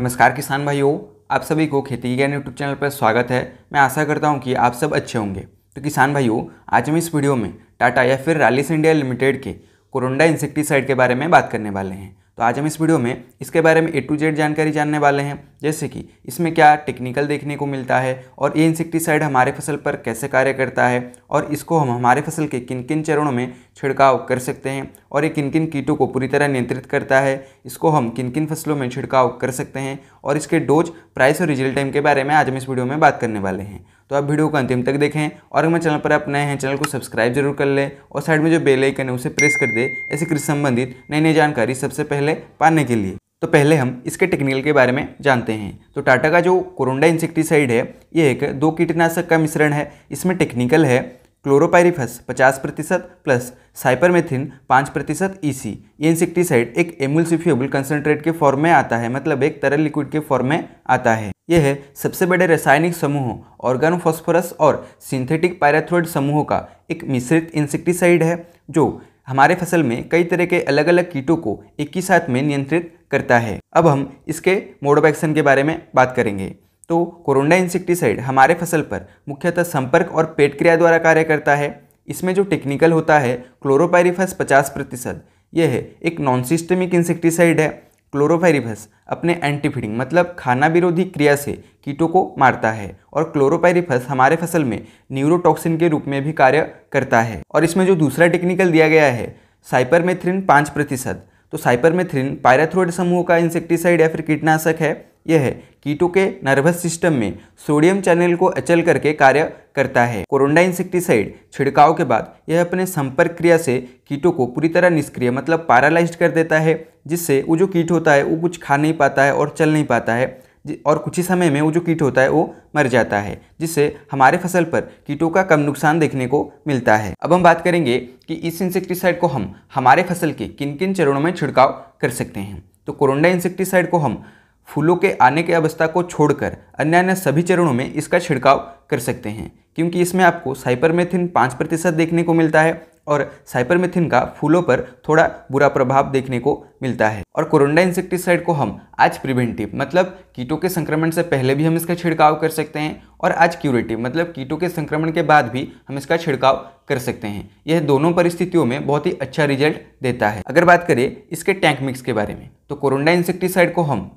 नमस्कार किसान भाइयों आप सभी को खेती ज्ञान यूट्यूब चैनल पर स्वागत है मैं आशा करता हूँ कि आप सब अच्छे होंगे तो किसान भाइयों आज हम इस वीडियो में टाटा या फिर रैलिस इंडिया लिमिटेड के कोरोंडा इंसेक्टिसाइड के बारे में बात करने वाले हैं तो आज हम इस वीडियो में इसके बारे में ए टू जेड जानकारी जानने वाले हैं जैसे कि इसमें क्या टेक्निकल देखने को मिलता है और ये इंसेक्टिसाइड हमारे फसल पर कैसे कार्य करता है और इसको हम हमारे फसल के किन किन चरणों में छिड़काव कर सकते हैं और ये किन किन कीटों को पूरी तरह नियंत्रित करता है इसको हम किन किन फसलों में छिड़काव कर सकते हैं और इसके डोज प्राइस और रिजल्ट टाइम के बारे में आज हम इस वीडियो में बात करने वाले हैं तो आप वीडियो को अंतिम तक देखें और अगर चैनल पर आप नए हैं चैनल को सब्सक्राइब जरूर कर लें और साइड में जो बेल आइकन है उसे प्रेस कर दे ऐसे कृषि संबंधित नई नई जानकारी सबसे पहले पाने के लिए तो पहले हम इसके टेक्निकल के बारे में जानते हैं तो टाटा का जो कोरोंडा इंसेक्टिसाइड है ये एक दो कीटनाशक का मिश्रण है इसमें टेक्निकल है क्लोरोपायरिफस 50 प्रतिशत प्लस साइपरमेथिन 5 प्रतिशत ईसी e ये इंसेक्टिसाइड एक एमुलसिफ्यूबल कंसनट्रेट के फॉर्म में आता है मतलब एक तरल लिक्विड के फॉर्म में आता है यह है सबसे बड़े रासायनिक समूहों ऑर्गेनोफॉस्फोरस और सिंथेटिक पैराथ्रोइड समूहों का एक मिश्रित इंसेक्टिसाइड है जो हमारे फसल में कई तरह के अलग अलग कीटों को एक ही साथ में नियंत्रित करता है अब हम इसके मोड ऑफ एक्शन के बारे में बात करेंगे तो कोरोना इंसेक्टिसाइड हमारे फसल पर मुख्यतः संपर्क और पेट क्रिया द्वारा कार्य करता है इसमें जो टेक्निकल होता है क्लोरोपायरीफस पचास प्रतिशत यह है एक नॉन सिस्टमिक इंसेक्टिसाइड है क्लोरोपाइरिफस अपने एंटीफीडिंग मतलब खाना विरोधी क्रिया से कीटों को मारता है और क्लोरोपाइरिफस हमारे फसल में न्यूरोटॉक्सिन के रूप में भी कार्य करता है और इसमें जो दूसरा टेक्निकल दिया गया है साइपरमेथ्रिन पाँच प्रतिशत तो साइपरमेथ्रिन पायराथ्रोइड समूह का इंसेक्टिसाइड या फिर कीटनाशक है यह है कीटों के नर्वस सिस्टम में सोडियम चैनल को अचल करके कार्य करता है कोरोंडा इंसेक्टिसाइड छिड़काव के बाद यह अपने संपर्क क्रिया से कीटों को पूरी तरह निष्क्रिय मतलब पैरालाइज कर देता है जिससे वो जो कीट होता है वो कुछ खा नहीं पाता है और चल नहीं पाता है और कुछ ही समय में वो जो कीट होता है वो मर जाता है जिससे हमारे फसल पर कीटों का कम नुकसान देखने को मिलता है अब हम बात करेंगे कि इस इंसेक्टिसाइड को हम हमारे फसल के किन किन चरणों में छिड़काव कर सकते हैं तो कोरोंडा इंसेक्टिसाइड को हम फूलों के आने की अवस्था को छोड़कर अन्य अन्य सभी चरणों में इसका छिड़काव कर सकते हैं क्योंकि इसमें आपको साइपरमेथिन पाँच प्रतिशत देखने को मिलता है और साइपरमेथिन का फूलों पर थोड़ा बुरा प्रभाव देखने को मिलता है और कोरोंडा इंसेक्टिसाइड को हम आज प्रिवेंटिव मतलब कीटों के संक्रमण से पहले भी हम इसका छिड़काव कर सकते हैं और आज क्यूरेटिव मतलब कीटों के संक्रमण के बाद भी हम इसका छिड़काव कर सकते हैं यह दोनों परिस्थितियों में बहुत ही अच्छा रिजल्ट देता है अगर बात करें इसके टैंक मिक्स के बारे में तो कोरोंडा इंसेक्टिसाइड को हम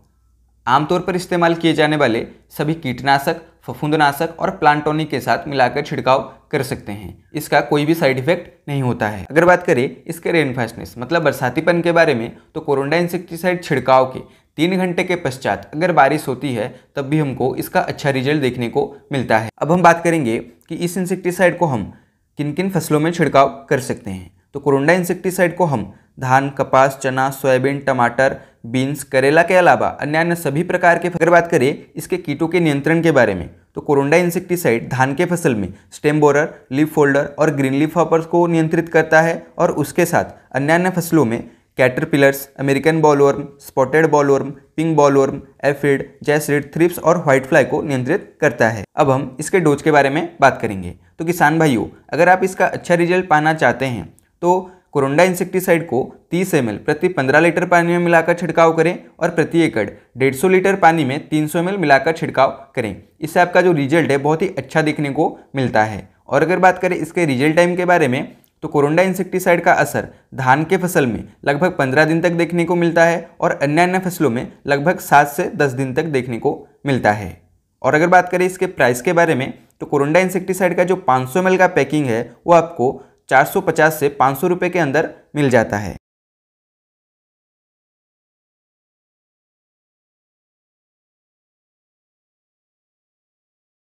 आमतौर पर इस्तेमाल किए जाने वाले सभी कीटनाशक फफूंदनाशक और प्लांटोनिक के साथ मिलाकर छिड़काव कर सकते हैं इसका कोई भी साइड इफेक्ट नहीं होता है अगर बात करें इसके रेनफास्टनेस मतलब बरसातीपन के बारे में तो कोरोना इंसेक्टिसाइड छिड़काव के तीन घंटे के पश्चात अगर बारिश होती है तब भी हमको इसका अच्छा रिजल्ट देखने को मिलता है अब हम बात करेंगे कि इस इंसेक्टिसाइड को हम किन किन फसलों में छिड़काव कर सकते हैं तो कोरोना इंसेक्टिसाइड को हम धान कपास चना सोयाबीन टमाटर बीन्स करेला के अलावा अन्य अन्य सभी प्रकार के अगर बात करें इसके कीटों के नियंत्रण के बारे में तो कोरोंडा इंसेक्टिसाइड धान के फसल में स्टेम बोरर लीफ फोल्डर और ग्रीन लीफ हॉपर्स को नियंत्रित करता है और उसके साथ अन्य अन्य फसलों में caterpillars American bollworm spotted bollworm pink bollworm aphid jassid thrips और व्हाइट फ्लाई को नियंत्रित करता है अब हम इसके डोज के बारे में बात करेंगे तो किसान भाइयों अगर आप इसका अच्छा रिजल्ट पाना चाहते हैं तो कोरुंडा इंसेक्टिसाइड को 30 एम प्रति 15 लीटर पानी में मिलाकर छिड़काव करें और प्रति एकड़ सौ लीटर पानी में 300 एम मिलाकर छिड़काव करें इससे आपका जो रिजल्ट है बहुत ही अच्छा देखने को मिलता है और अगर बात करें इसके रिजल्ट टाइम के बारे में तो कोरोंडा इंसेक्टिसाइड का असर धान के फसल में लगभग 15 दिन तक देखने को मिलता है और अन्य अन्य फसलों में लगभग 7 से 10 दिन तक देखने को मिलता है और अगर बात करें इसके प्राइस के बारे में तो कोरोंडा इंसेक्टिसाइड का जो 500 सौ का पैकिंग है वो आपको 450 से पाँच सौ के अंदर मिल जाता है